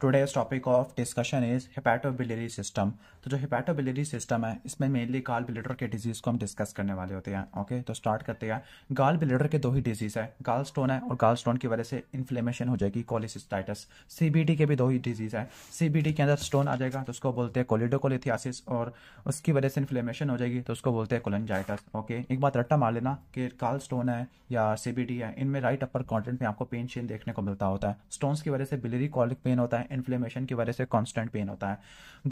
Today's topic of discussion is hepatobiliary system तो जो हिपैटोबिलरी system है इसमें मेनली गाल बिलेडर के डिजीज को हम डिस्कस करने वाले होते हैं ओके तो स्टार्ट करते हैं गाल बिलेडर के दो ही डिजीज है गाल स्टोन है और गाल स्टोन की वजह से इन्फ्लेमेशन हो जाएगी कोलिसिस्टाइटस सीबीडी के भी दो ही डिजीज है सीबीडी के अंदर स्टोन आ जाएगा तो उसको बोलते हैं कोलिडोकोलिथियासिस और उसकी वजह से इन्फ्लेमेशन हो जाएगी तो उसको बोलते हैं कोलनजाइटस ओके एक बात रट्टा मार लेना कि गाल स्टोन है या सीबीडी है इनमें राइट अपर कॉन्टेंट में आपको पेन शेन देखने को मिलता होता है स्टोन की वजह से बिलेरी कॉलिक पेन होता है इन्फ्लेमेशन की वजह से कॉन्स्टेंट पेन होता है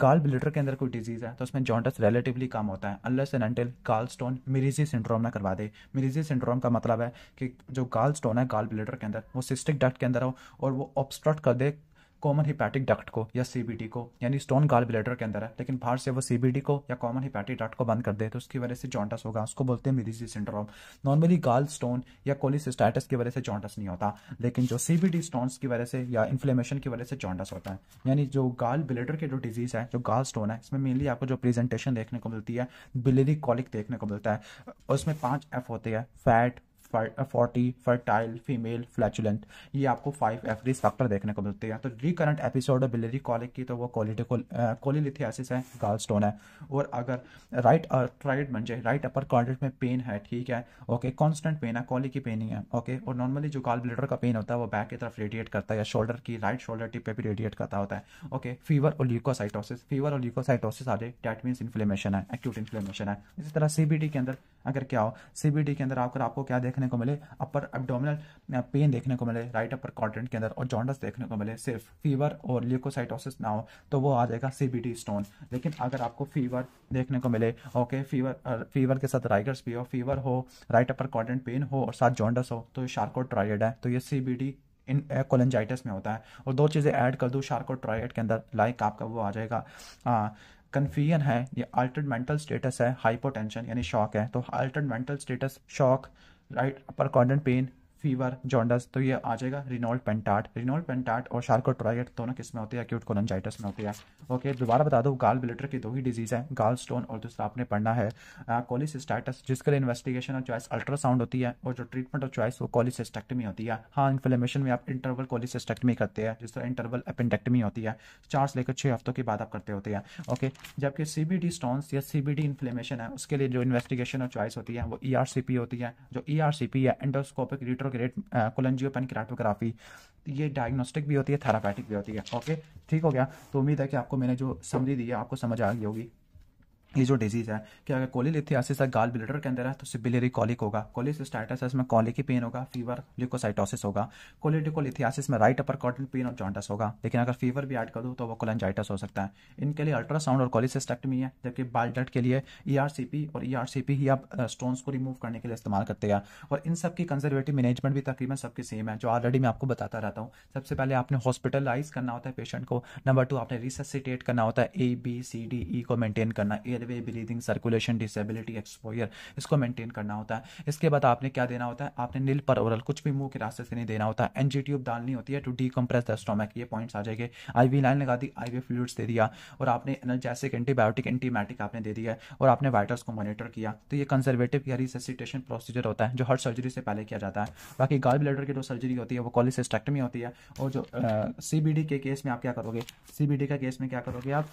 गाल ब्लेडर के अंदर कोई डिजीज़ है तो उसमें जॉन्टस रिलेटिवली कम होता है unless and until gallstone Mirizzi syndrome ना करवा दे मिरीजी सिंड्रोम का मतलब है कि जो गाल स्टोन है गाल ब्लेडर के अंदर वो सिस्टिक डक्ट के अंदर हो और वो ऑब्स्ट्रक्ट कर दे कॉमन हिपैटिक डक्ट को या सीबीडी को यानी स्टोन गाल ब्लेडर के अंदर है लेकिन बाहर से वो सीबीडी को या कॉमन हिपैटिक डक्ट को बंद कर दे तो उसकी वजह से जॉन्टस होगा उसको बोलते हैं Mirizzi syndrome normally gallstone या कोलिसिस्टाइटिस की वजह से जॉन्टस नहीं होता लेकिन जो सीबीडी स्टोन्स की वजह से या इन्फ्लेमेशन की वजह से जॉन्टस होता है यानी जो गाल ब्लेडर के जो डिजीज है जो गाल स्टोन है इसमें मेनली आपको जो प्रेजेंटेशन देखने को मिलती है बिलेरी कॉलिक देखने को मिलता है उसमें पांच एफ होते हैं fat forty fertile female flatulent ये आपको फाइव एफ फैक्टर देखने को मिलते हैं तो रिकरेंट एपिसोड ऑफ कॉलिक की तो वो कोलिलिथियासिस है गाल स्टोन है और अगर राइट ट्राइड जाए राइट अपर कॉर्डेट में पेन है ठीक है ओके कॉन्स्टेंट पेन है कॉलिक की पेनिंग है ओके और नॉर्मली जो गाल ब्लेडर का पेन होता है वो बैक की तरफ रेडिएट करता है या शोल्डर की राइट शोल्डर टिप पर भी रेडिएट करता होता है ओके फीवर और ल्यूकोसाइटोसिस फीवर और ल्यूकोसाइटोसिस आ जाए डैट मीन्स इन्फ्लेमेशन है एक्यूट इन्फ्लेमेशन है इसी तरह सीबीडी के अंदर अगर क्या हो सीबीडी के अंदर आकर आपको क्या देखा देखने को मिले अपर एबडोमिनल पेन देखने को मिले राइट अपर क्वाड्रेंट के अंदर और जॉन्डस देखने को मिले सिर्फ फीवर और ल्यूकोसाइटोसिस ना हो तो वो आ जाएगा सीबीटी स्टोन लेकिन अगर आपको फीवर देखने को मिले ओके फीवर फीवर के साथ राइगर्स भी हो फीवर हो राइट अपर क्वाड्रेंट पेन हो और साथ जॉन्डस हो तो ये शार्कोट्राइड है तो ये सीबीडी इन कोलेंजाइटिस में होता है और दो चीज़ें ऐड कर दूँ शार्कोट्राइड के अंदर लाइक आपका वो आ जाएगा आ, कन्फ्यूजन है ये अल्टर्ड मेंटल स्टेटस है हाइपोटेंशन यानी शॉक है तो altered mental status shock right upper quadrant pane fever jaundice तो ये आ जाएगा रिनोल्ड पेंटाट रिनोल्ड पेंटाट और शार्कोट्राइट दोनों किस में होते हैं एक्यूट कोलंजाइटस में होती है ओके दोबारा बता दो गाल बिलेटर की दो ही डिजीज़ है गाल स्टोन और दूसरा आपने पढ़ना है कोलिसिस्टाइटस uh, जिसके लिए इन्वेस्टिगेशन और चॉइस अल्ट्रासाउंड होती है और जो ट्रीटमेंट और चॉइस वो कोलिसिस्टेक्टमी होती है हाँ इन्फ्लेमेशन में आप इंटरवल कोलिसिस्टेक्टमी करते हैं जिस तरह इंटरवल अपेंडेक्टमी होती है चार से लेकर छः हफ्तों के बाद आप करते होते हैं ओके जबकि सी बी डी स्टोन्स या सी बी डी इन्फ्लेमेशन है उसके लिए जो इन्वेस्टिगेशन और चॉइस होती है वो ई आर सी पी होती है जो ई आर सी पी है endoscopic retrograde cholangiopancreatography ये डायग्नोस्टिक भी होती है थेरापैटिक भी होती है ओके ठीक हो गया तो उम्मीद है कि आपको मैंने जो समझी दी है आपको समझ आ गई होगी ये जो डिजीज़ है कि अगर कोलिलिथियासिस है गाल ब्लेडर के अंदर है तो उससे बिलेरी कॉलिक होगा कोलिसिस्टाइटिस है इसमें कॉलिक ही पेन होगा फीवर ल्यूकोसाइटोसिस होगा कोलिटिकोलिथियासिस में राइट अपर कॉटन पेन और जॉन्टस होगा लेकिन अगर फीवर भी ऐड कर दो तो वो कोलेंजाइटस हो सकता है इनके लिए अल्ट्रासाउंड और कोलिसिस्टेक्टमी है जबकि बाल डट के लिए ई e और ई e ही आप स्टोन्स को रिमूव करने के लिए इस्तेमाल करते हैं और इन सब की कंजर्वेटिव मैनेजमेंट भी तकरीबन सबकी सेम है जो ऑलरेडी मैं आपको बताता रहता हूँ सबसे पहले आपने हॉस्पिटलाइज करना होता है पेशेंट को नंबर टू आपने रिससिटेट करना होता है A B C D E को मेनटेन करना A airway breathing circulation disability exposure इसको मेंटेन करना होता है इसके बाद आपने क्या देना होता है आपने नील पर ओरल कुछ भी मुंह के रास्ते से नहीं देना होता है एनजी ट्यूब डालनी होती है to decompress the stomach ये पॉइंट्स आ जाएंगे आई वी लाइन लगा दी आई वी फ्लूड्स दे दिया और आपने एनर्जैसिक एंटीबायोटिक एंटीमैटिक आपने दे दिया और आपने वाइटल्स को मॉनिटर किया तो ये कंजर्वेटिव या रिसेसिटेशन प्रोसीजर होता है जो हर सर्जरी से पहले किया जाता है बाकी गाल ब्लेडर की जो सर्जरी होती है वो कॉलिसेस्टेक्टमी होती है और जो सी के केस में आप क्या करोगे सी का केस में क्या करोगे आप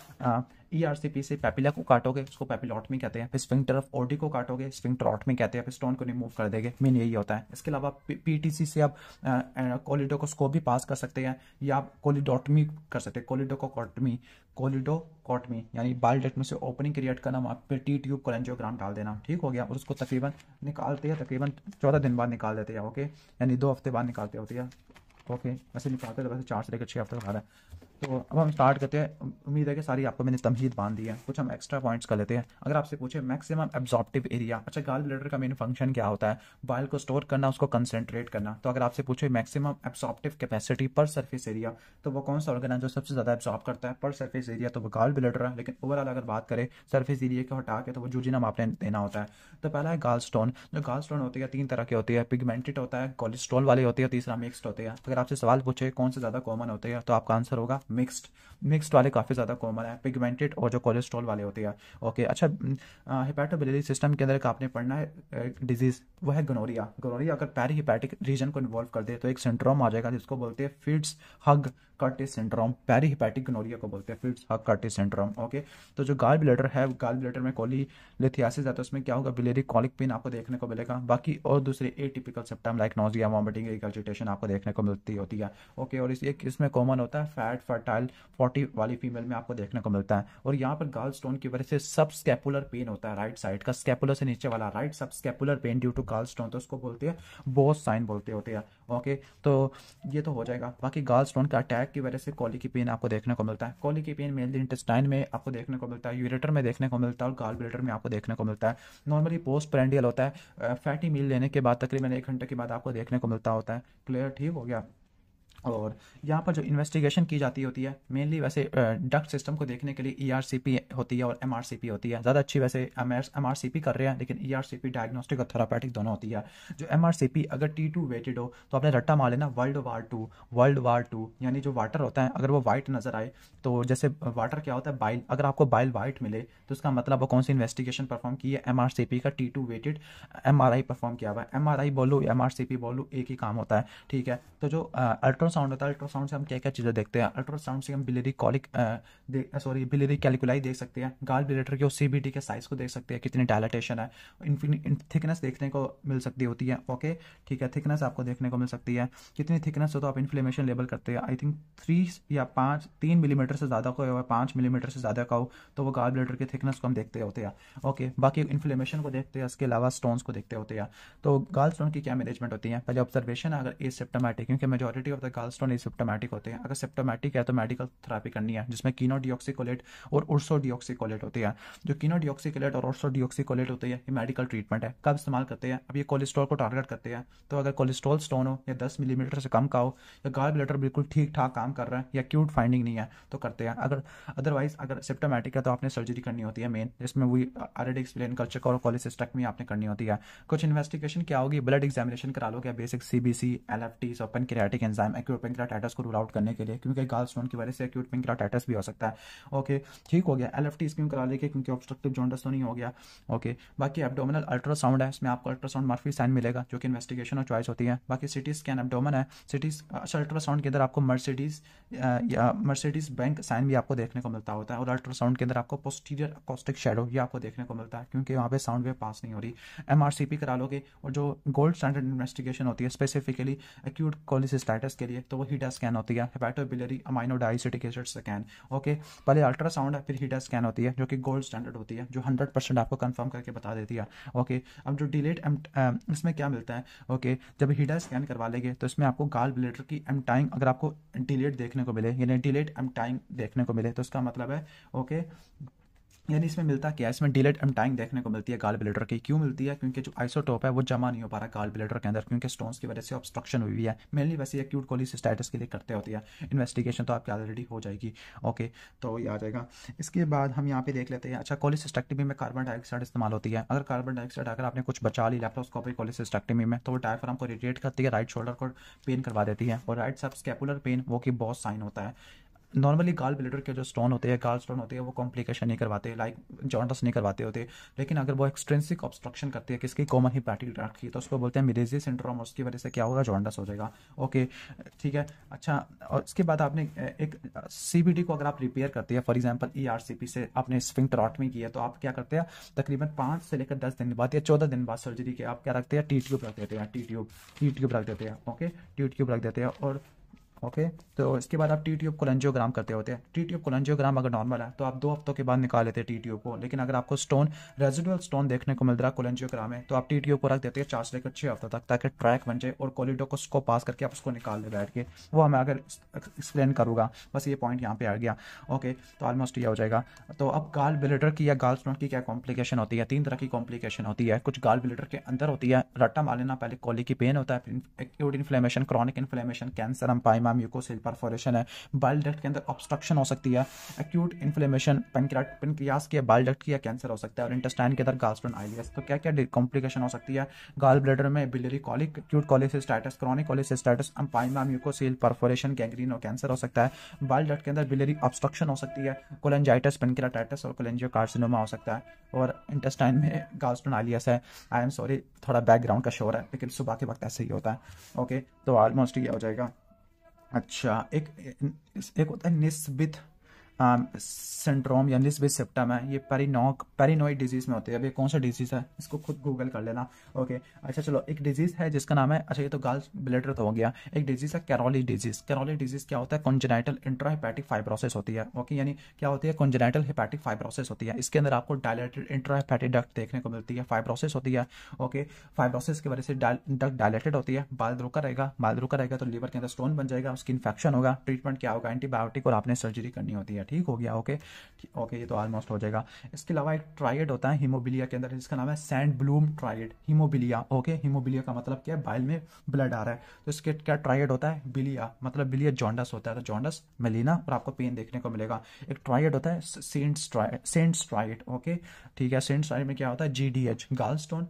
ईआरसीपी e से पैपिला को काटोगे उसको पैपिलॉट में कहते हैं फिर स्विंग तरफ ओडी को काटोगे स्विंग ट्रॉट में कहते हैं फिर स्टोन को रिमूव कर देंगे मेन यही होता है इसके अलावा पीटीसी से आप कोलिडोकोस्कोप भी पास कर सकते हैं या आप कोलिडोटमी कर सकते हैं कोलिडोकोटमी कोलिडो कॉटमी यानी बाल डेट में से ओपनिंग क्रिएट करना वहाँ पे टी ट्यूब कोलेंजियोग्राम डाल देना ठीक हो गया और उसको तकरीबन निकालते हैं तकरीबन चौदह दिन बाद निकाल देते हैं ओके यानी दो हफ्ते बाद निकालते होते हैं ओके वैसे निकालते तो वैसे चार से लेकर छः हफ्ते बाद तो अब हम स्टार्ट करते हैं उम्मीद है कि सारी आपको मैंने तमहीद बांध दी है कुछ हम एक्स्ट्रा पॉइंट्स कर लेते हैं अगर आपसे पूछे मैक्सिमम एब्जॉर्प्टिव एरिया अच्छा गाल ब्लडर का मेन फंक्शन क्या होता है बाइल को स्टोर करना उसको कंसेंट्रेट करना तो अगर आपसे पूछे मैक्सिमम एब्जॉर्प्टिव कैपेसिटी पर सर्फेस एरिया तो वो कौन सा ऑर्गन है जो सबसे ज़्यादा एब्जॉर्ब करता है पर सर्फेस एरिया तो वो गाल ब्लडर है लेकिन ओवरऑल अगर बात करें सर्फेस एरिया को हटा के तो वो जूजिनम आपने देना होता है तो पहला है गाल स्टोन जो गाल स्टोन होती है तीन तरह के होती है पिगमेंटेड होता है कोलेस्ट्रॉल वाले होते हैं तीसरा मिक्सड होते हैं अगर आपसे सवाल पूछे कौन से ज़्यादा कॉमन होते हैं तो आपका आंसर होगा mixed मिक्स्ड वाले काफ़ी ज़्यादा कॉमन है पिगमेंटेड और जो कोलेस्ट्रॉल वाले होते हैं ओके अच्छा हिपैटोबिलरी सिस्टम के अंदर एक आपने पढ़ना है डिजीज़ वह है गनोरिया गनोरिया अगर पैरी हिपैटिक रीजन को इन्वॉल्व कर दे तो एक सिंड्रोम आ जाएगा जिसको बोलते हैं Fitz Hugh Curtis syndrome perihepatic gonorrhoea को बोलते हैं Fitz Hugh Curtis syndrome okay तो जो गाल ब्लेडर है गाल ब्लेडर में कॉली लिथियासिस जाता है तो उसमें क्या होगा बिलेरी कॉलिक पेन आपको देखने को मिलेगा बाकी और दूसरे atypical symptom like nausea vomiting एक आपको देखने को मिलती होती है ओके और इस एक इसमें कॉमन होता है फैट फर्टाइल फोर्टी वाली फीमेल में आपको देखने को मिलता है और यहाँ पर गर्ल स्टोन की वजह से सब स्कैपुलर पेन होता है राइट साइड का स्कैपुलर से नीचे वाला right subscapular pain due to gallstone तो उसको बोलते हैं बहुत साइन बोलते होते हैं ओके तो ये तो हो जाएगा बाकी गर्ल स्टोन का अटैक की वजह से कॉली की पेन आपको देखने को मिलता है कॉली की पेन मेनली इंटेस्टाइन में आपको देखने को मिलता है यूरेटर में देखने को मिलता है और गाल ब्लेटर में आपको देखने को मिलता है नॉर्मली पोस्ट प्रेंडियल होता है फैटी मील लेने के बाद तकरीबन एक घंटे के बाद आपको देखने को मिलता होता है क्लियर ठीक हो गया और यहाँ पर जो इन्वेस्टिगेशन की जाती होती है मेनली वैसे डक्ट सिस्टम को देखने के लिए ई e होती है और एम होती है ज़्यादा अच्छी वैसे एम कर रहे हैं लेकिन ई e डायग्नोस्टिक और थेरापेटिक दोनों होती है जो एम अगर टी टू वेटेड हो तो आपने रट्टा मार लेना world war two world war two यानी जो वाटर होता है अगर वो वाइट नज़र आए तो जैसे वाटर क्या होता है बाइल अगर आपको बाइल वाइट मिले तो उसका मतलब वो कौन सी इन्वेस्टिगेशन परफॉर्म की है एम का T two weighted M perform किया हुआ है एम बोलो सी पी बोलो एक ही काम होता है ठीक है तो जो अल्ट्रा अल्ट्रासाउंड होता है अल्ट्रासाउंड से हम क्या क्या चीज़ें देखते हैं अल्ट्रासाउंड से हम biliary colic sorry biliary calculi देख सकते हैं गाल बिलेटर के और सीबीटी के साइज को देख सकते हैं कितनी डायलाटेशन है थिकनेस देखने को मिल सकती होती है ओके ठीक है थिकनेस आपको देखने को मिल सकती है कितनी थिकनेस हो तो आप इन्फ्लेमेशन लेवल करते हैं आई थिंक थ्री या पाँच तीन मिलीमीटर से ज़्यादा को या पाँच मिलीमीटर से ज़्यादा का हो तो वो गाल ब्लेडर की थिकनेस को हम देखते होते हैं ओके बाकी इन्फ्लेमेशन को देखते हैं इसके अलावा स्टोन्स को देखते होते हैं तो गाल स्टोन की क्या मैनेजमेंट होती है पहले ऑब्जर्वेशन है अगर ए सिप्टमेटिक क्योंकि मेजोरिटी ऑफ द स्टोन ये सिप्टोमेटिक होते हैं अगर सिप्टोमेटिक है तो मेडिकल थेरापी करनी है जिसमें कीनो डिऑक्सीकोलेट और उर्सो डिऑक्सीकोलेट होते हैं जो कीनो डिऑक्सीकोलेट और उर्सो डिऑक्सीकोलेट होते हैं ये मेडिकल ट्रीटमेंट है कब इस्तेमाल करते हैं अब ये कोलेस्ट्रॉल को टारगेट करते हैं तो अगर कोलेस्ट्रॉल स्टोन हो या दस मिलीमीटर से कम का हो या गाल ब्लेटर बिल्कुल ठीक ठाक काम कर रहा है या क्यूट फाइंडिंग नहीं है तो करते हैं अगर अदरवाइज अगर सिप्टोमेटिक है तो आपने सर्जरी करनी होती है मेन जिसमें वही आलरेडी एक्सप्लेन कर चुका और कॉलेसिस्टक में आपने करनी होती है कुछ इन्वेस्टिगेशन क्या होगी ब्लड एग्जामिनेशन करा लोगे basic C B C L F T pancreatic enzyme acute pancreatitis को रूल आउट करने के लिए क्योंकि गाल स्टोन की वजह से एक्यूट पेंक्राटाइटिस भी हो सकता है ओके ठीक हो गया एल एफ टी स्क्रीन करा लेके क्योंकि ऑब्स्ट्रक्टिव जॉन्डस तो नहीं हो गया ओके बाकी एबडोमिनल अल्ट्रासाउंड है इसमें आपको अल्ट्रासाउंड मार्फी साइन मिलेगा जो कि इन्वेस्टिगेशन और चॉइस होती है बाकी सिटी स्कैन एबडोमन है सिटी अच्छा अल्ट्रासाउंड के अंदर आपको मर्सिडीज या मर्सिडीज बैंक साइन भी आपको देखने को मिलता होता है और अल्ट्रासाउंड के अंदर आपको पोस्टीरियर कॉस्टिक शेडो ये आपको देखने को मिलता है क्योंकि वहाँ पे साउंड वेव पास नहीं हो रही एम करा लोगे और जो गोल्ड स्टैंडर्ड इन्वेस्टिगेशन होती है स्पेसिफिकली एक्यूट कोलिसिस्टाइटिस के लिए है तो वो हीटा स्कैन होती है hepatobiliary amino diacetic acid scan okay पहले अल्ट्रासाउंड है फिर हीटा स्कैन होती है जो कि गोल्ड स्टैंडर्ड होती है जो हंड्रेड परसेंट आपको कन्फर्म करके बता देती है ओके अब जो डिलेट uh, इसमें क्या मिलता है ओके जब हीडा स्कैन करवा लेंगे तो इसमें आपको गाल ब्लेडर की एमटाइंग अगर आपको डिलेट देखने को मिले यानी डिलेट एमटाइंग देखने को मिले तो उसका मतलब है ओके यानी इसमें मिलता क्या है इसमें डिलेट एम टाइम देखने को मिलती है गाल ब्लेडर की क्यों मिलती है क्योंकि जो आइसोटोप है वो जमा नहीं हो पा रहा गाल ब्लेडर के अंदर क्योंकि स्टोन्स की वजह से ऑब्स्ट्रक्शन हुई हुई है मेनली वैसे एक्यूट कोलिसिस्टाइटिस के लिए करते होती है इन्वेस्टिगेशन तो आपकी ऑलरेडी हो जाएगी ओके तो ये आ जाएगा इसके बाद हम यहाँ पे देख लेते हैं अच्छा कोलिसिस्टेक्टमी में कार्बन डाइऑक्साइड इस्तेमाल होती है अगर कार्बन डाइऑक्साइड अगर आपने कुछ बचा ली लैप्टोस्कोपिक कोलिसिस्टेक्टमी में तो वो डायफ्राम को रिटेट करती है राइट शोल्डर को पेन करवा देती है और राइट सब स्कैपुलर पेन वो कि बहुत साइन होता है नॉर्मली गाल ब्लेडर के जो स्टोन होते हैं गाल स्टोन होते हैं वो कॉम्प्लिकेशन नहीं करवाते लाइक जॉन्डस नहीं करवाते होते लेकिन अगर वो एक्सट्रेंसिक ऑब्स्ट्रक्शन करते हैं किसकी कॉमन ही ट्रैक्ट की तो उसको बोलते हैं मिरेजी सिंड्रोम और उसकी वजह से क्या होगा जॉन्डस हो जाएगा ओके ठीक है अच्छा और उसके बाद आपने एक सी को अगर आप रिपेयर करते हैं फॉर एग्जाम्पल ई से आपने स्विंग ट्रॉट में है तो आप क्या करते हैं तकरीबन पाँच से लेकर दस दिन बाद या चौदह दिन बाद सर्जरी के आप क्या रखते हैं टी ट्यूब रख देते हैं टी ट्यूब टी ट्यूब रख देते हैं ओके टी ट्यूब रख देते हैं और ओके तो इसके बाद आप टी ट्यूब कोलेंजियोग्राम करते होते हैं टी ट्यूब कोलेंजियोग्राम अगर नॉर्मल है तो आप दो हफ्तों के बाद निकाल लेते हैं टी ट्यूब को लेकिन अगर आपको स्टोन रेजिडुअल स्टोन देखने को मिल रहा है कोलेंजियोग्राम है तो आप टी ट्यूब को रख देते हैं चार से लेकर छः हफ्तों तक ताकि ट्रैक बन जाए और कोलिडो को उसको पास करके आप उसको निकाल ले बैठ के वो हमें अगर एक्सप्लेन करूँगा बस ये पॉइंट यहाँ पर आ गया ओके तो ऑलमोस्ट ये हो जाएगा तो अब गाल बिलेडर की या गाल स्टोन की क्या कॉम्प्लिकेशन होती है तीन तरह की कॉम्प्लिकेशन होती है कुछ गाल बिलेडर के अंदर होती है रट्टा मालना पहले कोली की पेन होता है acute inflammation chronic inflammation cancer empyema मैम यूको सेल परफोरेशन है बाइल डक्ट के अंदर ऑब्स्ट्रक्शन हो सकती है एक्यूट इन्फ्लेमेशन पेनक्रियास के बाइल डक्ट की या कैंसर हो सकता है और इंटेस्टाइन के अंदर गास्ट्रन आइलियस तो क्या क्या कॉम्प्लिकेशन हो सकती है गाल ब्लेडर में biliary colic acute cholecystitis chronic cholecystitis empyema मैम यूको सेल परफोरेशन गैंग्रीन और कैंसर हो सकता है बाइल डक्ट के अंदर बिलरी ऑब्स्ट्रक्शन हो सकती है कोलेंजाइटिस पेनक्राटाइटिस और कोलेंजियो कार्सिनोमा हो सकता है और इंटेस्टाइन में गास्ट्रन आइलियस है आई एम सॉरी थोड़ा बैकग्राउंड का शोर है लेकिन सुबह के वक्त ऐसे ही होता है ओके तो ऑलमोस्ट ये हो जाएगा अच्छा एक एक होता है निस्बित सिंड्रोम um, यानी विद सिप्टम है ये पेरिनोक पेरिनोइड डिजीज में होती है अब ये कौन सा डिजीज है इसको खुद गूगल कर लेना ओके अच्छा चलो एक डिजीज है जिसका नाम है अच्छा ये तो गाल ब्लेडर तो हो गया एक डिजीज है कैरोली डिजीज कैरोली डिजीज क्या होता है कॉन्जेनाइटल इंट्राहेपैटिक फाइब्रोसिस होती है ओके यानी क्या होती है कॉन्जेनाइटल हेपैटिक फाइब्रोसिस होती है इसके अंदर आपको डायलेटेड इंट्राहेपैटिक डक्ट देखने को मिलती है फाइब्रोसिस होती है ओके फाइब्रोसिस की वजह से डक्ट डायलेटेड होती है बाल रुका रहेगा बाल रुका रहेगा तो लीवर के अंदर स्टोन बन जाएगा उसकी इन्फेक्शन होगा ट्रीटमेंट क्या होगा एंटीबायोटिक और आपने सर्जरी करनी होती है ठीक हो गया ओके ओके ये तो ऑलमोस्ट हो जाएगा इसके अलावा एक ट्राइड होता है हीमोबिलिया के अंदर जिसका नाम है Sandblom triad haemobilia okay haemobilia का मतलब क्या है बाइल में ब्लड आ रहा है तो इसके क्या ट्राइड होता है बिलिया मतलब बिलिया जॉन्डस होता है तो जॉन्डस मेलिना और आपको पेन देखने को मिलेगा एक ट्राइड होता है Saint's triad Saint's triad okay ठीक है सेंट स्ट्राइड में क्या होता है G D H gallstone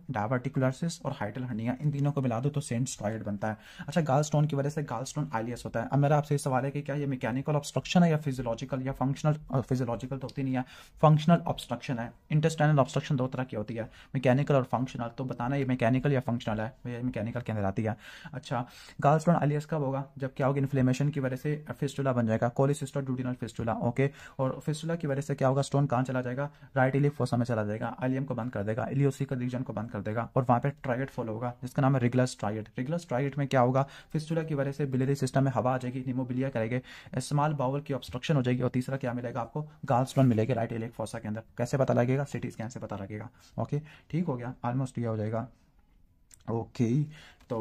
और हाइटल हंडिया इन तीनों को मिला दो तो सेंट स्ट्राइड बनता है अच्छा गर्ल स्टोन की वजह से गर्ल स्टोन आलियस होता है अब मेरा आपसे सवाल है कि क्या ये मैकेनिकल ऑब्स्ट्रक्शन है या फिजियोलॉजिकल या फंक्शनल और फिजियोलॉजिकल तो होती नहीं है फंक्शनल ऑब्स्ट्रक्शन है इंटेस्टाइनल ऑब्स्ट्रक्शन दो तरह की होती है मैकेनिकल और फंक्शनल तो बताना ये मैकेनिकल या फंक्शनल है ये मैकेनिकल के अंदर आती है अच्छा गर्ल्स स्टोन आलियस कब होगा जब क्या होगा इन्फ्लेमेशन की वजह से फिस्टूला बन जाएगा कोलिसिस्टर ड्यूडिनल फिस्टूला ओके और फिस्टूला की वजह से क्या होगा स्टोन कहाँ चला जाएगा राइट इलिफ फोसा में चला जाएगा आलियम को बंद कर देगा का रीजन को बंद कर देगा और वहाँ पर ट्राइड फॉलो होगा जिसका नाम है रेगुलर स्ट्राइड रेगुलर स्ट्राइड में क्या होगा फिस्टूला की वजह से बिलेरी सिस्टम में हवा आ जाएगी निमोबिलिया करेगी स्मॉल बाउल की ऑब्स्ट्रक्शन हो जाएगी और तीसरा अंदर क्या मिलेगा आपको स्टोन मिलेगा राइट एलेक फोसा के अंदर कैसे पता लगेगा सिटी स्कैन से पता लगेगा ओके ठीक हो गया ऑलमोस्ट यह हो जाएगा ओके तो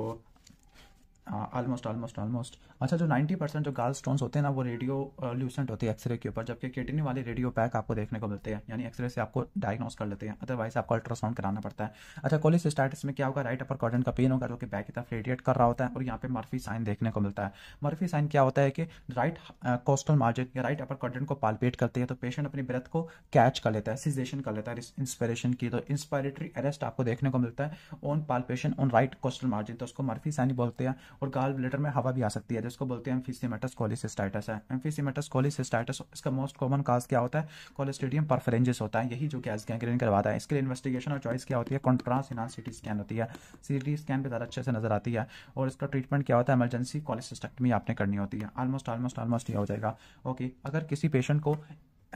ऑलमोस्ट ऑलमोस्ट ऑलमोस्ट अच्छा जो 90 परसेंट जो गाल स्टोन्स होते हैं ना वो रेडियो ल्यूसेंट होते हैं एक्सरे के ऊपर जबकि किडनी वाले रेडियो पैक आपको देखने को मिलते हैं यानी एक्सरे से आपको डायग्नोस कर लेते हैं अदरवाइज आपको अल्ट्रासाउंड कराना पड़ता है अच्छा कोलिसिस्टाइटिस में क्या होगा राइट अपर कॉर्डन का पेन होगा जो कि बैक की तरफ रेडिएट कर रहा होता है और यहाँ पे मर्फी साइन देखने को मिलता है मर्फी साइन क्या होता है कि राइट कोस्टल मार्जिन या राइट अपर कॉर्डन को पालपेट करते हैं तो पेशेंट अपनी ब्रेथ को कैच कर लेता है सिजेशन कर लेता है इंस्पिरेशन की तो इंस्पायरेटरी अरेस्ट आपको देखने को मिलता है on palpation on right costal margin तो उसको मर्फी साइन बोलते हैं और गाल ब्लेटर में हवा भी आ सकती है है जिसको बोलते हैं एम्फीसीमेटस कोलिसिस्टाइटिस है एम्फीसीमेटस कोलिसिस्टाइटिस इसका मोस्ट कॉमन काज क्या होता है कोलेस्टेडियम परफरेंजेस होता है यही जो कि गैंग्रीन करवाता है इसके लिए इन्वेस्टिगेशन और चॉइस क्या होती है कॉन्ट्रास्ट इनान सी स्कैन होती है सी स्कैन पर ज़्यादा अच्छे से नजर आती है और इसका ट्रीटमेंट क्या होता है एमरजेंसी कोलेसिस्टेक्टमी आपने करनी होती है ऑलमोस्ट ऑलमोस्ट ऑलमोस्ट ये हो जाएगा ओके अगर किसी पेशेंट को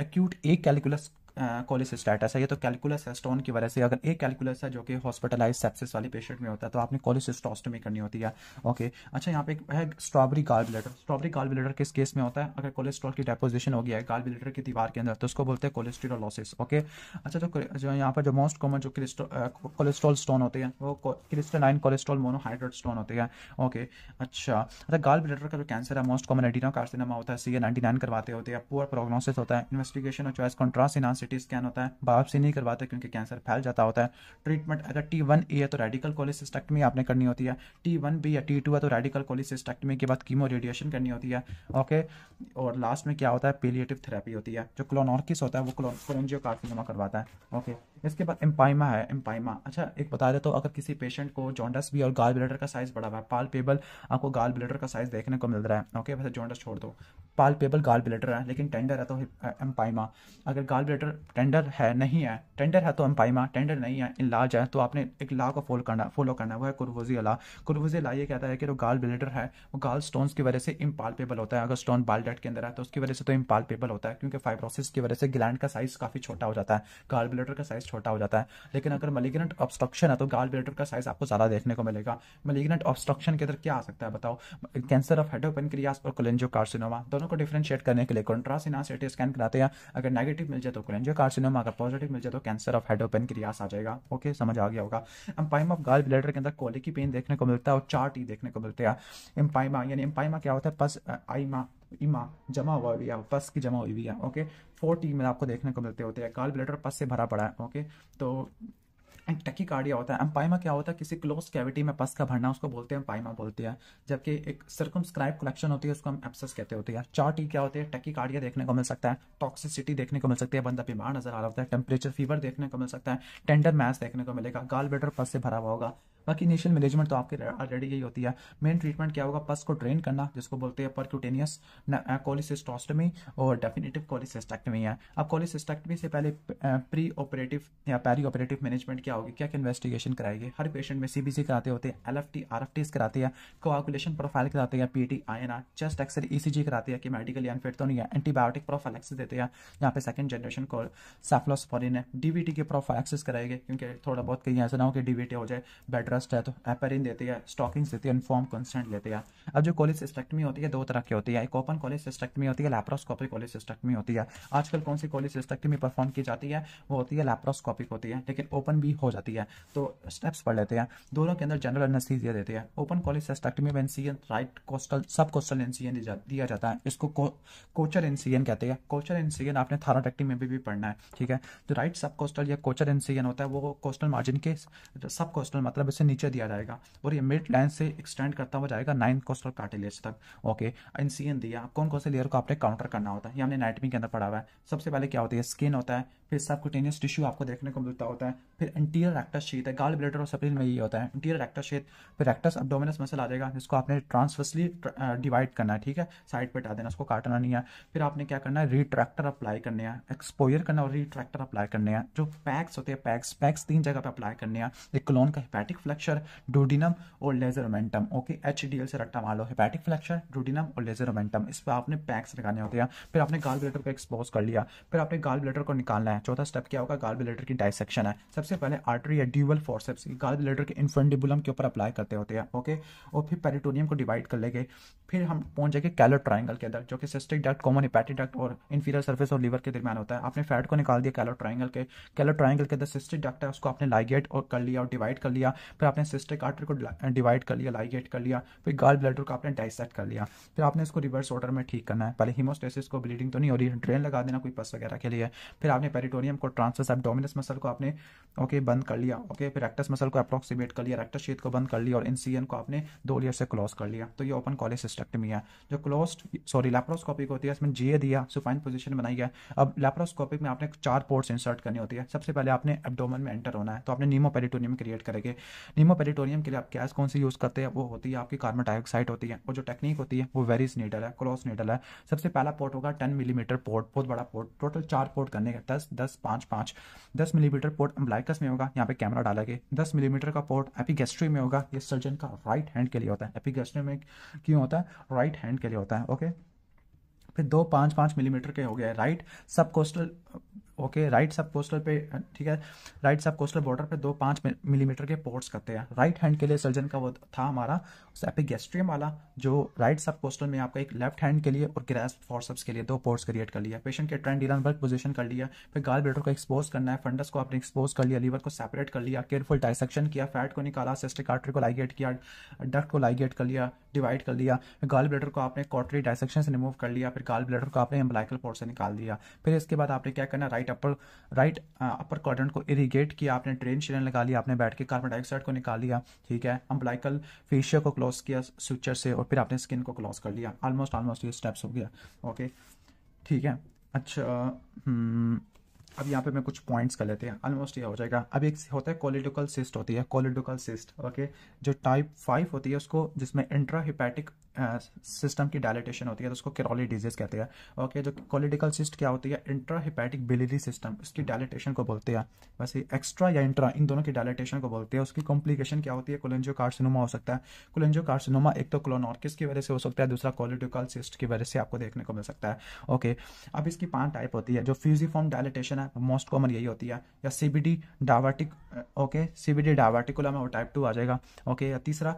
acute acalculous cholecystitis है ये तो कैलकुलस है स्टोन की वजह से अगर एक कैलकुलस है जो कि हॉस्पिटलाइज सेप्सिस वाले पेशेंट में होता है तो आपने कोलिसस्टोस्टोमी करनी होती है ओके अच्छा यहाँ पे एक है strawberry gallbladder strawberry gallbladder किस केस में होता है अगर कोलेस्ट्रॉल की डेपोजिशन हो गया है गाल ब्लेडर की दीवार के अंदर तो उसको बोलते हैं कोलेस्ट्रोलोसिस ओके अच्छा तो जो यहाँ पर जो मोस्ट कॉमन जो कोलेस्ट्रॉल स्टोन होते हैं वो क्रिस्टलाइन कोलेस्ट्रॉल मोनोहाइड्रेट स्टोन होते हैं ओके अच्छा अच्छा गाल ब्लेडर का जो कैंसर है मोस्ट कॉमन एडिनो कार्सिनमा होता है सी ए नाइन करवाते होते हैं पुअर प्रोग्नोसिस होता है इन्वेस्टिगेशन और चॉइस कॉन्ट्रास्ट सिटी स्कैन होता है बाप से नहीं करवाते क्योंकि कैंसर फैल जाता होता है ट्रीटमेंट अगर टी वन ए है तो रेडिकल कोलिसिस्टेक्टमी आपने करनी होती है टी वन बी या टी टू है तो रेडिकल कोलिसिस्टेक्टमी के बाद कीमो रेडिएशन करनी होती है ओके और लास्ट में क्या होता है पेलिएटिव थेरेपी होती है जो क्लोनॉर्किस होता है वो क्लोन क्लोनजियो कार्सिनोमा करवाता है ओके इसके बाद एम्पाइमा है एम्पाइमा अच्छा एक बता देता तो अगर किसी पेशेंट को जॉन्डस भी और गाल ब्लेडर का साइज बढ़ा हुआ है पाल पेबल आपको गाल ब्लेडर का साइज देखने को मिल रहा है ओके वैसे जॉन्डस छोड़ दो पाल पेबल गाल ब्लेडर है लेकिन टेंडर तो है तो एम्पाइमा अगर गाल ब्लेडर टेंडर है नहीं है टेंडर है तो एम्पाइमा टेंडर नहीं है इलाज है तो आपने एक ला को फॉलो करना फॉलो करना है वो है कुरवजी अला कुरवजी ला ये कहता है कि जो गाल ब्लेडर है वो गाल स्टोन की वजह से इम्पाल पेबल होता है अगर स्टोन बाल डेट के अंदर है तो उसकी वजह से तो इम्पाल पेबल होता है क्योंकि फाइब्रोसिस की वजह से ग्लैंड का साइज काफ़ी छोटा हो जाता है गाल ब्लेडर का साइज छोटा हो जाता है लेकिन अगर मलिग्रेंट ऑब्स्ट्रक्शन है तो गाल ब्लेडर का साइज आपको ज़्यादा देखने को मिलेगा मलिग्रेंट ऑब्स्ट्रक्शन के अंदर क्या आ सकता है बताओ कैंसर ऑफ हेडोपेनक्रियास और कोलेंजो कार्सिनोमा दोनों को डिफ्रेंशिएट करने के लिए कॉन्ट्रासिना सिटी स्कैन कराते हैं अगर नेगेटिव मिल जाए तो कोलेंजो कार्सिनोमा अगर पॉजिटिव मिल जाए तो कैंसर ऑफ हेडोपेनक्रियास आ जाएगा ओके समझ आ गया होगा एम्पाइमा ऑफ गाल ब्लेडर के अंदर कोले की पेन देखने को मिलता है और चार टी देखने को मिलते हैं एम्पाइमा यानी एम्पाइमा क्या होता है पस आईमा इमा जमा हुआ भी है पस की जमा हुई भी है ओके फोर में आपको देखने को मिलते होते हैं काल ब्लेटर पस से भरा पड़ा है ओके तो टक्की कार्डिया होता है एम्पाइमा क्या होता है किसी क्लोज कैविटी में पस का भरना उसको बोलते हैं एम्पाइमा बोलते हैं जबकि एक सर्कमस्क्राइब कलेक्शन होती है उसको हम एप्सस कहते होते हैं चार टी e क्या होती है टक्की कार्डिया देखने को मिल सकता है टॉक्सिसिटी देखने को मिल सकती है बंदा बीमार नजर आ रहा होता है टेम्परेचर फीवर देखने को मिल सकता है टेंडर मैच देखने को मिलेगा गाल बेटर पस से भरा हुआ होगा बाकी इनिशियल मैनेजमेंट तो आपके ऑलरेडी यही होती है मेन ट्रीटमेंट क्या होगा पस को ड्रेन करना जिसको बोलते हैं परक्यूटेनियस कॉलिसिस्टोस्टमी uh, और डेफिनेटिव कॉलिसिस्टेक्टमी है अब कॉलिसिस्टेक्टमी से पहले प्री uh, ऑपरेटिव या पैरी ऑपरेटिव मैनेजमेंट क्या होगी क्या क्या इन्वेस्टिगेशन कराएगी हर पेशेंट में सीबीसी कराते होते हैं L F T R F Ts कराते हैं कोआकुलेशन प्रोफाइल कराते हैं P T I N R chest x-ray E C G कराते हैं कि मेडिकली अनफिट तो नहीं है एंटीबायोटिक प्रोफाइल एक्सेस देते हैं यहाँ पे सेकंड जनरेशन को सेफ्लोस्पोरिन है डीबीटी के प्रोफाइलैक्सिस कराएंगे क्योंकि थोड़ा बहुत कहीं ऐसा ना हो कि डीबीटी हो जाए बेटर ट्रस्ट है तो एपेरिन देती है स्टॉकिंग्स देती है इनफॉर्म कंसेंट लेती है अब जो कॉलेज सिस्टेक्टमी होती है दो तरह की होती है एक ओपन कॉलेज सिस्टेक्टमी होती है लैप्रोस्कोपिक कॉलेज सिस्टेक्टमी होती है आजकल कौन सी कॉलेज सिस्टेक्टमी परफॉर्म की जाती है वो होती है लैप्रोस्कोपिक होती है लेकिन ओपन भी हो जाती है तो स्टेप्स पढ़ लेते हैं दोनों के अंदर जनरल एनस्थीजिया देते हैं ओपन कॉलेज सिस्टेक्टमी में incision right costal subcostal incision दिया जाता है इसको कोचर एनसीएन कहते हैं कोचर एनसीएन आपने थारोटेक्टी में भी, भी पढ़ना है ठीक है तो राइट सब कोस्टल या कोचर एनसीएन होता है वो कोस्टल मार्जिन के सब कोस्टल मतलब से नीचे दिया जाएगा और ये मिड लाइन से एक्सटेंड करता हुआ जाएगा नाइन कोस्टल कार्टिलेज तक ओके एन सी एन दिया कौन कौन से लेयर को आपने काउंटर करना होता है ये हमने नाइटमी के अंदर पढ़ा हुआ है सबसे पहले क्या होती है स्किन होता है फिर सबकुटेनियस टिश्यू आपको देखने को मिलता होता है फिर इंटीरियर रेक्टस शीत है गाल ब्लेडर और सप्रिन में ये होता है इंटीरियर रेक्टस शीत फिर रेक्टस अब्डोमिनस मसल आ जाएगा जिसको आपने ट्रांसवर्सली डिवाइड uh, करना है ठीक है साइड पर हटा देना उसको काटना नहीं है फिर आपने क्या करना है रिट्रैक्टर अप्लाई करने हैं एक्सपोयर करना और रिट्रैक्टर अप्लाई करने हैं जो पैक्स होते हैं पैक्स पैक्स तीन जगह पर अप्लाई करने हैं एक क्लोन का हिपैटिक फ्लेक्चर डोडिनम और ligamentum okay H D L से रट्टा मान लो हिपैटिक फ्लेक्चर डोडिनम और लेजरमेंटम इस पर आपने पैक्स लगाने होते हैं फिर आपने गाल ब्लेडर को एक्सपोज कर लिया फिर आपने गाल ब्लेडर को निकालना है है चौथा स्टेप क्या होगा गार्बिलेटर की डायसेक्शन है सबसे पहले आर्टरी या ड्यूअल फोर्सेप्स गार्बिलेटर के इन्फेंडिबुलम के ऊपर अप्लाई करते होते हैं ओके और फिर पेरिटोनियम को डिवाइड कर लेंगे फिर हम पहुंच जाएंगे कैलर ट्राइंगल के अंदर जो कि cystic duct common hepatic duct और इन्फीरियर सर्फेस और लीवर के दरमियान होता है आपने फैट को निकाल दिया कैलर ट्राइंगल के कैलर ट्राइंगल के अंदर सिस्टिक डक्ट है उसको आपने लाइगेट और कर लिया और डिवाइड कर लिया फिर आपने सिस्टिक आर्टर को डिवाइड कर लिया लाइगेट कर लिया फिर गाल ब्लैडर को आपने डाइसेक्ट कर लिया फिर आपने इसको रिवर्स ऑर्डर में ठीक करना है पहले हीमोस्टेसिस को ब्लीडिंग तो नहीं हो रही ड्रेन लगा देना कोई पस वगैरह के लिए फिर आपने पेरी पेरिटोनियम को ट्रांसवर्स एबडोमिनस मसल को आपने ओके बंद कर लिया ओके फिर रेक्टस मसल को अप्रोक्सीमेट कर लिया रेक्टस शीत को बंद कर लिया और एनसीएन को आपने दो लेयर से क्लोज कर लिया तो ये ओपन कॉलेज सिस्टेक्टमी है जो क्लोज सॉरी लेप्रोस्कोपिक होती है इसमें जीए दिया सुफाइन पोजिशन बनाई गया अब लेप्रोस्कोपिक में आपने चार पोर्ट्स इंसर्ट करनी होती है सबसे पहले आपने एबडोमन में एंटर होना है तो आपने नीमो पेरिटोनियम क्रिएट करेंगे नीमो पेरिटोनियम के लिए आप गैस कौन सी यूज़ करते हैं वो होती है आपकी कार्बन डाइऑक्साइड होती है और जो टेक्निक होती है वो वेरीज नीडल है क्रॉस नीडल है सबसे पहला पोर्ट होगा टेन मिलीमीटर पोर्ट बहुत बड़ा पोर्ट टोटल चार पोर्ट करने का दस दस पाँच पाँच दस मिलीमीटर पोर्ट अम्बलाइकस में होगा यहाँ पे कैमरा डाला के दस मिलीमीटर का पोर्ट एपिगेस्ट्री में होगा ये सर्जन का राइट हैंड के लिए होता है एपिगेस्ट्री में क्यों होता है राइट हैंड के लिए होता है ओके फिर दो पाँच पाँच मिलीमीटर के हो गए right subcostal okay right subcostal पे ठीक है राइट सब कोस्टल बॉर्डर पे दो पांच मिलीमीटर के पोर्ट्स करते हैं राइट हैंड के लिए सर्जन का वो था हमारा एपिगेस्ट्रियम वाला जो राइट सब कोस्टल में आपका एक लेफ्ट हैंड के लिए और ग्रेस फॉर्सअप्स के लिए दो पोर्ट्स क्रिएट कर लिया पेशेंट के ट्रेंड इलानबर्ग पोजिशन कर लिया फिर गाल ब्लेडर को एक्सपोज करना है फंडस को आपने एक्सपोज कर लिया लीवर को सेपरेट कर लिया केयरफुल डायसेक्शन किया फैट को निकाला सिस्टिक आर्टरी को लाइगेट किया डक्ट को लाइगेट कर लिया डिवाइड कर लिया फिर गाल ब्लेडर को आपने कॉटरी डायसेक्शन से रिमूव कर लिया फिर गाल ब्लेडर को आपने एम्बलाइकल पोर्ट से निकाल दिया फिर इसके बाद आपने क्या करना right right upper right upper quadrant को इरीगेट किया आपने ट्रेन श्रेन लगा लिया आपने बैठ के कार्बन डाइऑक्साइड को निकाल लिया ठीक है अम्बलाइकल फेशिया को क्लोज किया स्विचर से और फिर आपने स्किन को क्लोज कर लिया ऑलमोस्ट ऑलमोस्ट ये स्टेप्स हो गया ओके ठीक है अच्छा हम्म, अब यहाँ पे मैं कुछ पॉइंट्स कर लेते हैं ऑलमोस्ट ये हो जाएगा अब एक होता है कोलिडिकल सिस्ट होती है कोलिडिकल सिस्ट ओके जो टाइप फाइव होती है उसको जिसमें इंट्राहिपैटिक सिस्टम uh, की डायलिटेशन होती है तो उसको किरोली डिजीज कहते हैं ओके जो कोलिडिकल सिस्ट क्या होती है इंट्राहिपैटिक बिलिरी सिस्टम उसकी डायलिटेशन को बोलते हैं वैसे एक्स्ट्रा या इंट्रा इन दोनों की डायलिटेशन को बोलते हैं उसकी कॉम्प्लिकेशन क्या होती है कोलेंजो कार्सिनोमा हो सकता है कोलेंजो कार्सिनोमा एक तो क्लोनॉर्किस की वजह से हो सकता है दूसरा कोलिडिकल सिस्ट की वजह से आपको देखने को मिल सकता है ओके अब इसकी पांच टाइप होती है जो फ्यूजीफॉर्म डायलिटेशन है है मोस्ट कॉमन यही होती है या सी बी डी डावाटिक okay C B D diverticulum है वो टाइप टू आ जाएगा ओके या तीसरा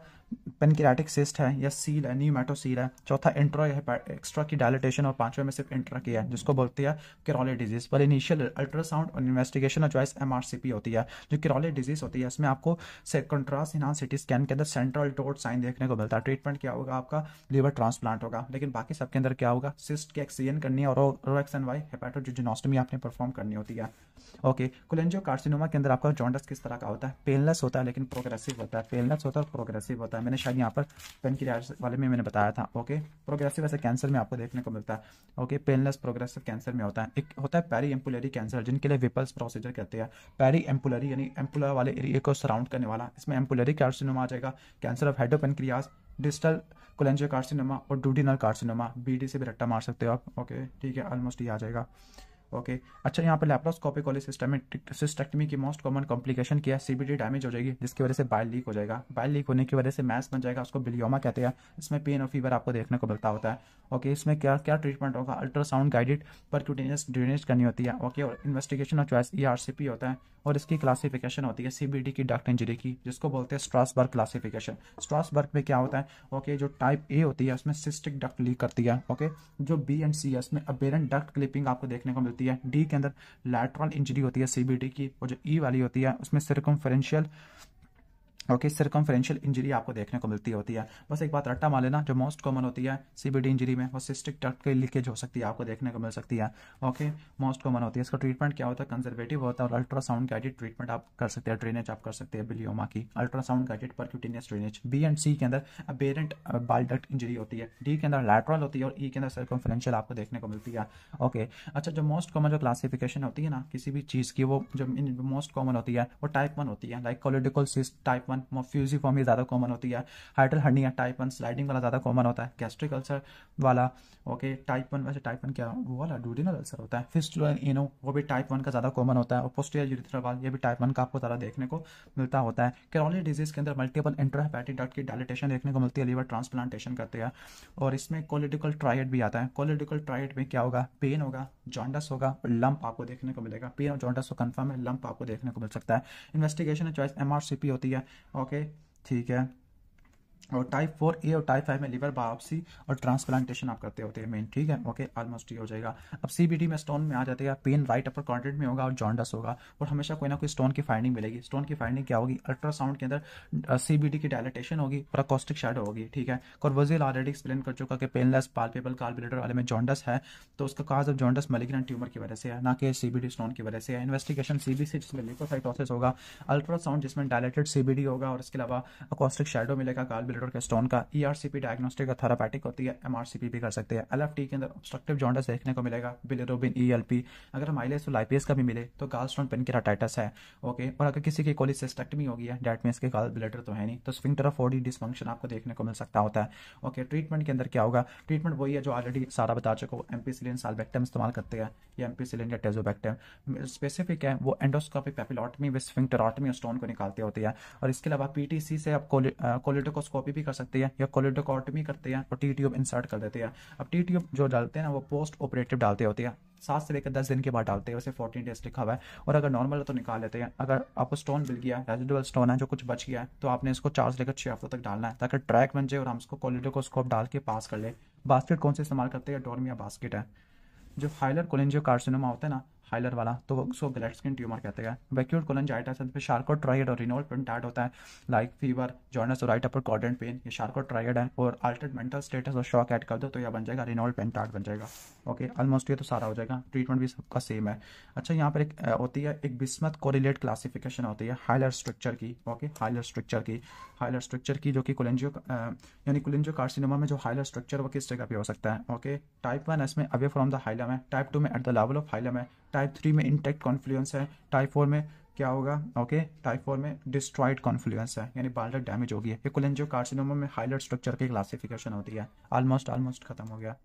पेनक्रियाटिक सिस्ट है या सील है न्यूमेटोसील है चौथा इंट्रो है एक्स्ट्रा की डायलिटेशन और पांचवें में सिर्फ इंट्रा की है जिसको बोलते हैं किरोली डिजीज पर इनिशियल अल्ट्रासाउंड और इन्वेस्टिगेशन चॉइस एम होती है जो किरोली डिजीज होती है इसमें आपको कंट्रास्ट इनहान सिटी स्कैन के अंदर सेंट्रल डोट साइन देखने को मिलता है ट्रीटमेंट क्या होगा आपका लीवर ट्रांसप्लांट होगा लेकिन बाकी सबके अंदर क्या होगा सिस्ट की एक्सीजन करनी है और एक्स एंड वाई हेपेटोजिनोस्टमी आपने परफॉर्म करनी होती है ओके कोलेंजियो कार्सिनोमा के अंदर आपका जॉन्डस किस तरह का होता है पेनलेस होता है लेकिन प्रोग्रेसिव होता है पेनलेस होता है और प्रोग्रेसिव होता है मैंने शायद यहाँ पर पेन की वाले में मैंने बताया था ओके प्रोग्रेसिव ऐसे कैंसर में आपको देखने को मिलता है ओके पेनलेस प्रोग्रेसिव कैंसर में होता है एक होता है पैरी एम्पुलरी कैंसर जिनके लिए विपल्स प्रोसीजर कहते हैं पैरी एम्पुलरी यानी एम्पुलर वाले एरिया को सराउंड करने वाला इसमें एम्पुलरी कार्सिनोमा आ जाएगा cancer of head of pancreas distal cholangiocarcinoma और डूडिनल कार्सिनोमा डी से भी रट्टा मार सकते हो आप ओके ठीक है ऑलमोस्ट ये आ जाएगा ओके okay. अच्छा यहाँ पर लैप्रोस्कोपिक वाली सिस्टम सिस्टेक्टमी की मोस्ट कॉमन कॉम्प्लिकेशन किया है सीबीडी डैमेज हो जाएगी जिसकी वजह से बाइल लीक हो जाएगा बाइल लीक होने की वजह से मैस बन जाएगा उसको बिलियोमा कहते हैं इसमें पेन और फीवर आपको देखने को मिलता होता है ओके okay. इसमें क्या क्या ट्रीटमेंट होगा अल्ट्रासाउंड गाइडेड परक्यूटेनियस ड्रेनेज करनी होती है ओके और इन्वेस्टिगेशन और चॉइस ई होता है और इसकी क्लासिफिकेशन होती है सीबीडी की डक्ट इंजरी की जिसको बोलते हैं स्ट्रासबर्ग क्लासिफिकेशन स्ट्रासबर्ग में क्या होता है ओके जो टाइप ए होती है उसमें सिस्टिक डक्ट लीक करती है ओके जो बी एंड सी है उसमें अबेरेंट डक्ट क्लिपिंग आपको देखने को मिलती है होती है डी के अंदर लैटरल इंजरी होती है सीबीटी की और जो ई e वाली होती है उसमें सर्कमफ्रेंशियल ओके सरकमफ्रेंशियल इंजरी आपको देखने को मिलती होती है बस एक बात रट्टा मार लेना जो मोस्ट कॉमन होती है सीबीडी इंजरी में वो सिस्टिक टक्ट के लीकेज हो सकती है आपको देखने को मिल सकती है ओके मोस्ट कॉमन होती है इसका ट्रीटमेंट क्या होता है कंजर्वेटिव होता है और अल्ट्रासाउंड गाइडेड ट्रीटमेंट आप कर सकते हैं ड्रेनेज आप कर सकते हैं बिलियोमा की ultrasound guided percutaneous drainage B and C के अंदर अबेरेंट बालडक्ट इंजरी होती है डी के अंदर लैटरल होती है और ई e के अंदर सरकमफ्रेंशियल आपको देखने को मिलती है ओके अच्छा जो मोस्ट कॉमन जो क्लासिफिकेशन होती है ना किसी भी चीज़ की वो जो मोस्ट कॉमन होती है वो टाइप वन होती है like choledochal cyst type one fusiform fusiform ज़्यादा कॉमन होती है hiatal hernia type one sliding वाला ज़्यादा कॉमन होता है गैस्ट्रिक अल्सर वाला ओके टाइप वन वैसे टाइप वन क्या वो वाला डूडिनल अल्सर होता है फिस्टुला इनो वो भी टाइप वन का ज़्यादा कॉमन होता है और पोस्टियर यूरिथ्रल वाल ये भी टाइप वन का आपको ज़्यादा देखने को मिलता होता है कैरोली डिजीज़ के अंदर मल्टीपल इंट्राहैपेटिक डॉट की डायलिटेशन देखने को मिलती है लीवर ट्रांसप्लांटेशन करते हैं और इसमें कोलिटिकल ट्राइड भी आता है कोलिटिकल ट्राइड में क्या होगा पेन होगा जॉन्डस होगा और लंप आपको देखने को मिलेगा पेन और जॉन्डस को कन्फर्म है लंप आपको देखने को मिल सकता है इन्वेस्टिगेशन चॉइस एमआरसीपी होती है ओके ठीक है और टाइप फोर ए और टाइप फाइव में लिवर बायोप्सी और ट्रांसप्लांटेशन आप करते होते हैं मेन ठीक है ओके ऑलमोस्ट ये हो जाएगा अब सीबीडी में स्टोन में आ जाते हैं पेन राइट अपर कॉन्टेंट में होगा और जॉन्डस होगा और हमेशा कोई ना कोई स्टोन की फाइंडिंग मिलेगी स्टोन की फाइंडिंग क्या होगी अल्ट्रासाउंड के अंदर सीबीडी की डायलिटेशन होगी और अकोस्टिक शेडो होगी ठीक है और वजील ऑलरेडी एक्सप्लेन कर चुका कि पेनलेस पालपेबल कार्बिलेटर वाले में जॉन्डस है तो उसका cause of jaundice malignant tumour की वजह से है ना कि सीबीडी स्टोन की वजह से है इन्वेस्टिगेशन सीबीसी जिसमें लिकोसाइटोसिस होगा अल्ट्रासाउंड जिसमें डायलेटेड सीबीडी होगा और इसके अलावा अकोस्टिक शेडो मिलेगा कार्बिलेटर कोलेटोर के स्टोन का E R C P diagnostic और थेरापैटिक होती है एम आर सी पी भी कर सकते हैं एल एफ टी के अंदर ऑब्स्ट्रक्टिव जॉन्डस देखने को मिलेगा बिलेरोबिन ई एल पी अगर हम आइलेस लाइपेस का भी मिले तो गाल स्टोन पेन की राटाइटस है ओके और अगर किसी की कोलिसिस्टेक्टमी होगी है डेट मीन्स के गाल ब्लेडर तो है नहीं तो स्विंगटर ऑफ बॉडी डिसफंक्शन आपको देखने को मिल सकता होता है ओके ट्रीटमेंट के अंदर क्या होगा ट्रीटमेंट वही है जो ऑलरेडी सारा बता चुका हूँ एम्पीसिलिन सालबैक्टम इस्तेमाल करते हैं या एम्पीसिलिन या टेजोबैक्टम स्पेसिफिक है वो एंडोस्कोपिक पेपिलॉटमी और स्टोन को निकालते होते हैं और इसके अलावा पीटीसी से आप कोलिटोकोस्कोपी कोलोडोस्कोपी भी कर सकते हैं या कोलिडोकॉटमी करते हैं और टी ट्यूब इंसर्ट कर देते हैं अब टी ट्यूब जो डालते हैं ना वो पोस्ट ऑपरेटिव डालते होते हैं सात से लेकर दस दिन के बाद डालते हैं वैसे फोर्टीन डेज लिखा हुआ है और अगर नॉर्मल है तो निकाल लेते हैं अगर आपको स्टोन मिल गया है स्टोन है जो कुछ बच गया है तो आपने इसको चार से लेकर छः हफ्तों तक डालना है ताकि ट्रैक बन जाए और हम इसको कोलिडोकोस्कोप डाल के पास कर ले बास्केट कौन से इस्तेमाल करते हैं डोरमिया बास्केट है जो फाइलर कोलेंजियो कार्सिनोमा होता है ना हाइलर वाला तो उसको ग्लैड स्किन ट्यूमर कहते हैं वैक्यूट कोलनजाइटिस पे शार्को ट्राइड और रिनोल पेंटाइड होता है like fever jaundice right upper quadrant pain ये शार्को ट्राइड है और अल्टर्ड मेंटल स्टेटस और शॉक ऐड कर दो तो यह बन जाएगा रिनोल पेंटाइड बन जाएगा ओके ऑलमोस्ट ये तो सारा हो जाएगा ट्रीटमेंट भी सबका सेम है अच्छा यहाँ पर एक होती है एक बिस्मत कोरिलेट क्लासिफिकेशन होती है हाइलर स्ट्रक्चर की ओके हाइलर स्ट्रक्चर की हाइलर स्ट्रक्चर की जो कि कोलेंजियो यानी कोलेंजियो कार्सिनोमा में जो हाइलर स्ट्रक्चर वो किस जगह पे हो सकता है ओके टाइप वन इसमें अवे फ्रॉम द हाइलम है टाइप टू में at the level of hilum है टाइप थ्री में इंटेक्ट कॉन्फ्लुएंस है टाइप फोर में क्या होगा ओके टाइप फोर में डिस्ट्रॉइड कॉन्फ्लुएंस है यानी बाल्डर डैमेज होगी कुलेंजो कार्सिनोमा में हाईलाइट स्ट्रक्चर की क्लासिफिकेशन होती है ऑलमोस्ट ऑलमोस्ट खत्म हो गया